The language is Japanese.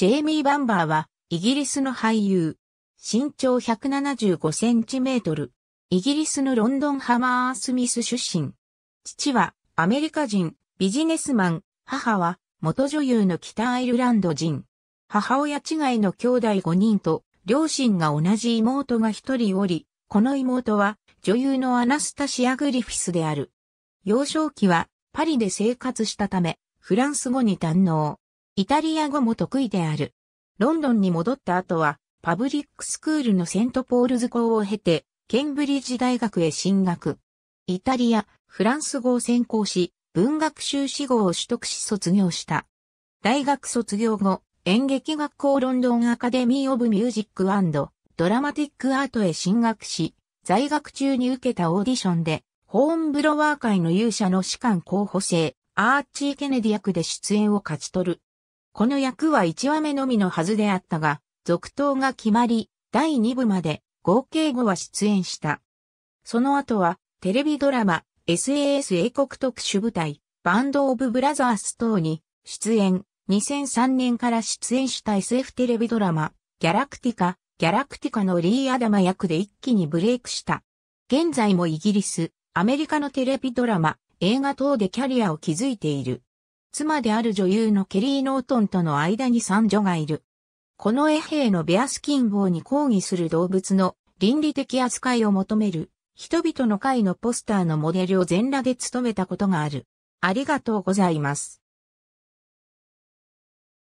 ジェイミー・バンバーは、イギリスの俳優。身長175センチメートル。イギリスのロンドンハマースミス出身。父はアメリカ人、ビジネスマン、母は元女優の北アイルランド人。母親違いの兄弟5人と、両親が同じ妹が1人おり、この妹は女優のアナスタシア・グリフィスである。幼少期はパリで生活したため、フランス語に堪能。イタリア語も得意である。ロンドンに戻った後は、パブリックスクールのセントポールズ校を経て、ケンブリッジ大学へ進学。イタリア、フランス語を専攻し、文学修士号を取得し卒業した。大学卒業後、演劇学校ロンドンアカデミー・オブ・ミュージック・ドラマティック・アートへ進学し、在学中に受けたオーディションで、ホーンブロワー界の勇者の士官候補生、アーチー・ケネディ役で出演を勝ち取る。この役は1話目のみのはずであったが、続投が決まり、第2部まで合計5話出演した。その後は、テレビドラマ、SAS 英国特殊部隊、バンド・オブ・ブラザース等に出演、2003年から出演した SF テレビドラマ、ギャラクティカ、ギャラクティカのリー・アダマ役で一気にブレイクした。現在もイギリス、アメリカのテレビドラマ、映画等でキャリアを築いている。妻である女優のケリー・ノートンとの間に三女がいる。この衛兵のベアスキンーに抗議する動物の倫理的扱いを求める人々の会のポスターのモデルを全裸で務めたことがある。ありがとうございます。